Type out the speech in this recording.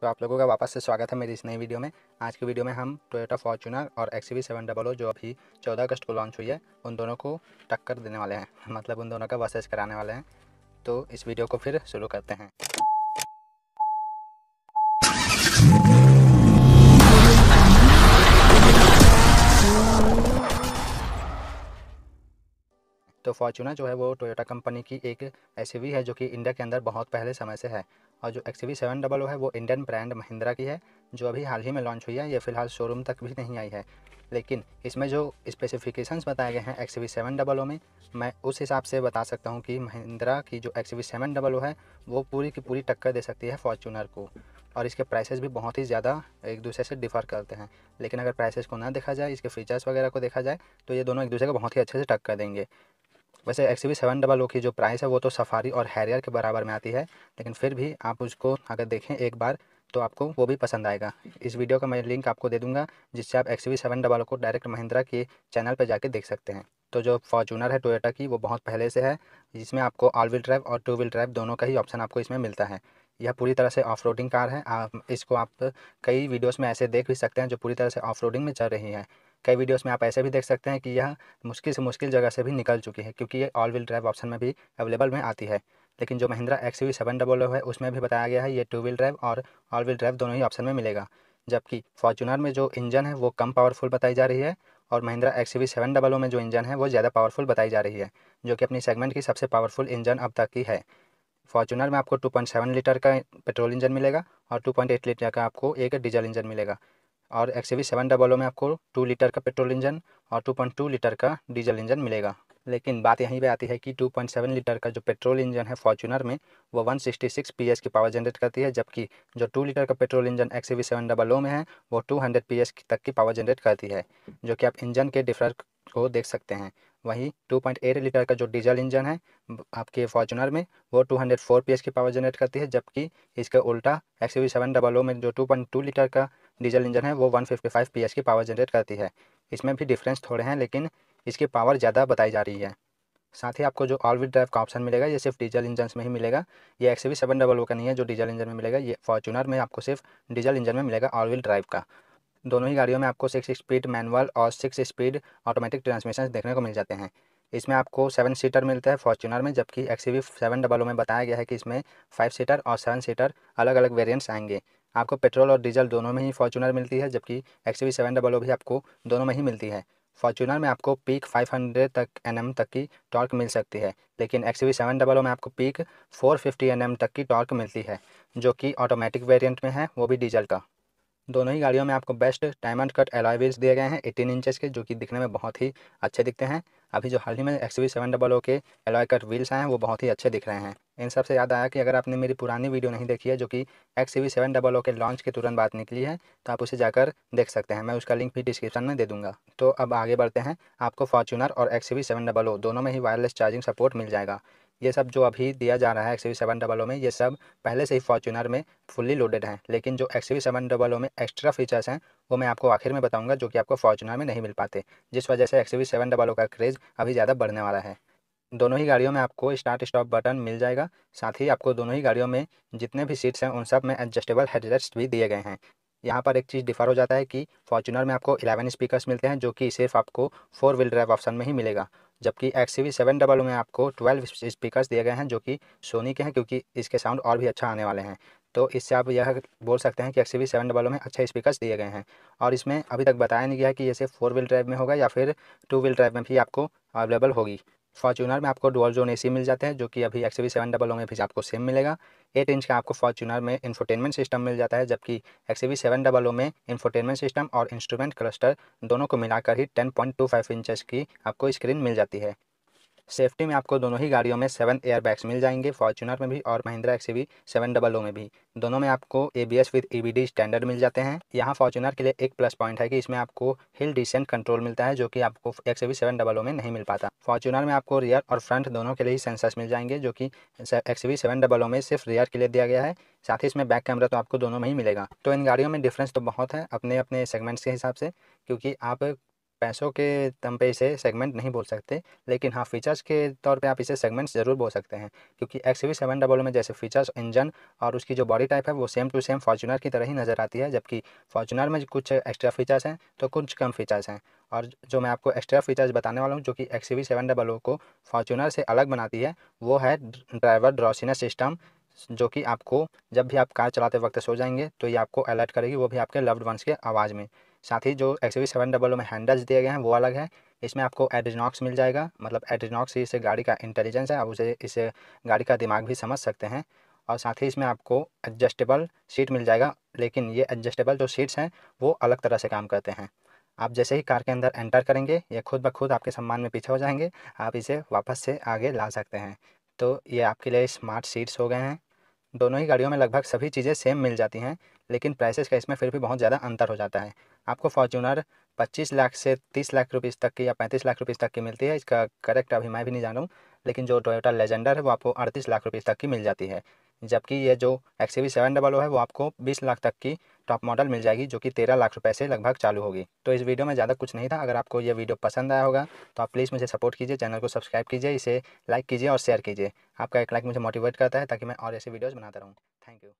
तो आप लोगों का वापस से स्वागत है मेरी इस नई वीडियो में आज की वीडियो में हम टोयोटा फॉर्चूनर और X V seven double O जो अभी चौदह अगस्त को लॉन्च हुई है उन दोनों को टक्कर देने वाले हैं मतलब उन दोनों का वसेज कराने वाले हैं तो इस वीडियो को फिर शुरू करते हैं तो फॉर्चूनर जो है वो टोयोटा कंपनी की एक एस है जो कि इंडिया के अंदर बहुत पहले समय से है और जो X V seven double O है वो इंडियन ब्रांड महिंद्रा की है जो अभी हाल ही में लॉन्च हुई है ये फ़िलहाल शोरूम तक भी नहीं आई है लेकिन इसमें जो स्पेसिफिकेशंस बताए गए हैं X V seven double O में मैं उस हिसाब से बता सकता हूँ कि महिंद्रा की जो X V seven double O है वो पूरी की पूरी टक्कर दे सकती है फॉर्चूनर को और इसके प्राइसेस भी बहुत ही ज़्यादा एक दूसरे से डिफ़र करते हैं लेकिन अगर प्राइसेस को ना देखा जाए इसके फीचर्स वगैरह को देखा जाए तो ये दोनों एक दूसरे को बहुत ही अच्छे से टक्कर देंगे वैसे X V seven double O की जो प्राइस है वो तो सफारी और हैरियर के बराबर में आती है लेकिन फिर भी आप उसको अगर देखें एक बार तो आपको वो भी पसंद आएगा इस वीडियो का मैं लिंक आपको दे दूंगा जिससे आप एक्स वी सेवन डबल को डायरेक्ट महिंद्रा के चैनल पर जाके देख सकते हैं तो जो फॉर्चूनर है टोयोटा की वो बहुत पहले से है जिसमें आपको ऑल व्हील ड्राइव और टू व्हील ड्राइव दोनों का ही ऑप्शन आपको इसमें मिलता है यह पूरी तरह से ऑफ रोडिंग कार है आप इसको आप कई वीडियोस में ऐसे देख भी सकते हैं जो पूरी तरह से ऑफ रोडिंग में चल रही है कई वीडियोस में आप ऐसे भी देख सकते हैं कि यह मुश्किल से मुश्किल जगह से भी निकल चुकी है क्योंकि ये ऑल व्हील ड्राइव ऑप्शन में भी अवेलेबल में आती है लेकिन जो Mahindra X V seven double है उसमें भी बताया गया है ये टू व्हील ड्राइव और ऑल व्हील ड्राइव दोनों ही ऑप्शन में मिलेगा जबकि फॉर्चूनर में जो इंजन है वो कम पावरफुल बताई जा रही है और Mahindra X V seven double में जो इंजन है वो ज़्यादा पावरफुल बताई जा रही है जो कि अपनी सेगमेंट की सबसे पावरफुल इंजन अब तक की है फॉर्चूनर में आपको 2.7 लीटर का पेट्रोल इंजन मिलेगा और 2.8 लीटर का आपको एक डीजल इंजन मिलेगा और X V seven double O में आपको टू लीटर का पेट्रोल इंजन और टू पॉइंट टू लीटर का डीजल इंजन मिलेगा लेकिन बात यहीं पे आती है कि टू पॉइंट सेवन लीटर का जो पेट्रोल इंजन है फॉर्चूनर में वो वन सिक्सटी सिक्स पी की पावर जनरेट करती है जबकि जो टू लीटर का petrol engine X V seven double O में है वो 200 पीएस तक की पावर जनरेट करती है जो कि आप इंजन के डिफरेंस को देख सकते हैं वहीं 2.8 लीटर का जो डीजल इंजन है आपके फॉर्चुनर में वो 204 हंड्रेड की पावर जनरेट करती है जबकि इसका उल्टा X U seven double O में जो 2.2 लीटर का डीजल इंजन है वो 155 पीएस की पावर जनरेट करती है इसमें भी डिफरेंस थोड़े हैं लेकिन इसकी पावर ज़्यादा बताई जा रही है साथ ही आपको जो ऑल व्हील ड्राइव का ऑप्शन मिलेगा ये सिर्फ डीजल इंजन में ही मिलेगा ये X V seven double O का नहीं है जो डीजल इंजन में मिलेगा ये फॉर्चुनर में आपको सिर्फ डीजल इंजन में मिलेगा ऑल व्हील ड्राइव का दोनों ही गाड़ियों में आपको सिक्स स्पीड मैनुअल और सिक्स स्पीड ऑटोमेटिक ट्रांसमिशन देखने को मिल जाते हैं इसमें आपको सेवन सीटर मिलता है फॉर्चूनर में जबकि वी सेवन डबल में बताया गया है कि इसमें फाइव सीटर और सेवन सीटर अलग अलग वेरियंट्स आएंगे आपको पेट्रोल और डीजल दोनों में ही फॉर्चूनर मिलती है जबकि वी सेवन डबल भी आपको दोनों में ही मिलती है फॉर्चूनर में आपको पीक 500 तक एन तक की टॉर्क मिल सकती है लेकिन एक्स वी सेवन डबल में आपको पीक 450 एन तक की टॉर्क मिलती है जो कि ऑटोमेटिक वेरिएंट में है वो भी डीजल का दोनों ही गाड़ियों में आपको बेस्ट डायमंड कट व्हील्स दिए गए हैं एटीन इंचेस के जो कि दिखने में बहुत ही अच्छे दिखते हैं अभी जो हाल ही में X V seven double O के एलॉय कट व्हील्स आए हैं वो बहुत ही अच्छे दिख रहे हैं इन सबसे याद आया कि अगर आपने मेरी पुरानी वीडियो नहीं देखी है जो कि X V seven double O के लॉन्च के तुरंत बाद निकली है तो आप उसे जाकर देख सकते हैं मैं उसका लिंक भी डिस्क्रिप्शन में दे दूंगा तो अब आगे बढ़ते हैं आपको फॉर्चूनर और X V seven double O दोनों में ही वायरलेस चार्जिंग सपोर्ट मिल जाएगा ये सब जो अभी दिया जा रहा है X V seven double O में ये सब पहले से ही फॉर्चूनर में फुल्ली लोडेड हैं लेकिन जो X V seven double O में एक्स्ट्रा फीचर्स हैं वो मैं आपको आखिर में बताऊंगा जो कि आपको फॉर्चूनर में नहीं मिल पाते जिस वजह से X V seven double O का क्रेज़ अभी ज़्यादा बढ़ने वाला है दोनों ही गाड़ियों में आपको स्टार्ट स्टॉप बटन मिल जाएगा साथ ही आपको दोनों ही गाड़ियों में जितने भी सीट्स हैं उन सब में एडजस्टेबल हेडरेस्ट भी दिए गए हैं यहाँ पर एक चीज़ डिफर हो जाता है कि फॉर्चूनर में आपको 11 स्पीकर्स मिलते हैं जो कि सिर्फ आपको फोर व्हील ड्राइव ऑप्शन में ही मिलेगा जबकि X C V seven double में आपको ट्वेल्व स्पीकर्स दिए गए हैं जो कि सोनी के हैं क्योंकि इसके साउंड और भी अच्छा आने वाले हैं तो इससे आप यह बोल सकते हैं कि एक्स वी सेवन डबल में अच्छे स्पीकर्स दिए गए हैं और इसमें अभी तक बताया नहीं गया है कि सिर्फ फोर व्हील ड्राइव में होगा या फिर टू व्हील ड्राइव में भी आपको अवेलेबल होगी फॉर्चूनर में आपको डुअल जोन एसी मिल जाता है जो कि अभी X V seven double O में भी आपको सेम मिलेगा एट इंच का आपको फॉर्चूनर में इन्फोटेनमेंट सिस्टम मिल जाता है जबकि X V seven double O में इन्फोटेनमेंट सिस्टम और इंस्ट्रूमेंट क्लस्टर दोनों को मिलाकर ही ten point two five inches की आपको स्क्रीन मिल जाती है सेफ्टी में आपको दोनों ही गाड़ियों में सेवन एयर बैग्स मिल जाएंगे फॉर्चुनर में भी और Mahindra X V seven double O में भी दोनों में आपको A B S with E B D standard मिल जाते हैं यहाँ फॉर्चुनर के लिए एक प्लस पॉइंट है कि इसमें आपको हिल डिसेंट कंट्रोल मिलता है जो कि आपको X V seven double O में नहीं मिल पाता फॉर्चुनर में आपको रियर और फ्रंट दोनों के लिए ही सेंसर्स मिल जाएंगे जो कि X V seven double O में सिर्फ रियर के लिए दिया गया है साथ ही इसमें बैक कैमरा तो आपको दोनों में ही मिलेगा तो इन गाड़ियों में डिफरेंस तो बहुत है अपने अपने सेगमेंट्स के हिसाब से क्योंकि आप पैसों के दम पे इसे सेगमेंट नहीं बोल सकते लेकिन हाँ फीचर्स के तौर पे आप इसे सेगमेंट्स ज़रूर बोल सकते हैं क्योंकि एक्स वी सेवन डबल में जैसे फीचर्स इंजन और उसकी जो बॉडी टाइप है वो सेम टू सेम फॉर्चुनर की तरह ही नज़र आती है जबकि फॉर्चुनर में कुछ एक्स्ट्रा फीचर्स हैं तो कुछ कम फीचर्स हैं और जो मैं आपको एक्स्ट्रा फीचर्स बताने वाला हूँ जो कि एक्स वी सेवन डबल को फॉर्चुनर से अलग बनाती है वो है ड्राइवर ड्रॉसिनर सिस्टम जो कि आपको जब भी आप कार चलाते वक्त सो जाएंगे तो ये आपको अलर्ट करेगी वो भी आपके लव्ड वंस के आवाज़ में साथ ही जो एक्स वी सेवन डबल में हैंडल्स दिए गए हैं वो अलग है इसमें आपको एडजनॉक्स मिल जाएगा मतलब एडजनॉक्स इसे गाड़ी का इंटेलिजेंस है आप उसे इसे गाड़ी का दिमाग भी समझ सकते हैं और साथ ही इसमें आपको एडजस्टेबल सीट मिल जाएगा लेकिन ये एडजस्टेबल जो सीट्स हैं वो अलग तरह से काम करते हैं आप जैसे ही कार के अंदर एंटर करेंगे ये खुद ब खुद आपके सम्मान में पीछे हो जाएंगे आप इसे वापस से आगे ला सकते हैं तो ये आपके लिए स्मार्ट सीट्स हो गए हैं दोनों ही गाड़ियों में लगभग सभी चीज़ें सेम मिल जाती हैं लेकिन प्राइसेस का इसमें फिर भी बहुत ज़्यादा अंतर हो जाता है आपको फॉर्चूनर 25 लाख से 30 लाख रुपीस तक की या 35 लाख रुपीस तक की मिलती है इसका करेक्ट अभी मैं भी नहीं जान रहा हूँ लेकिन जो टोयोटा लेजेंडर है वो आपको अड़तीस लाख रुपये तक की मिल जाती है जबकि ये जो X V seven double O है वो आपको बीस लाख तक की टॉप मॉडल मिल जाएगी जो कि तेरह लाख रुपए से लगभग चालू होगी तो इस वीडियो में ज़्यादा कुछ नहीं था अगर आपको ये वीडियो पसंद आया होगा तो आप प्लीज़ मुझे सपोर्ट कीजिए चैनल को सब्सक्राइब कीजिए इसे लाइक कीजिए और शेयर कीजिए आपका एक लाइक मुझे मोटिवेट करता है ताकि मैं और ऐसी वीडियोज़ बनाता रहूँ थैंक यू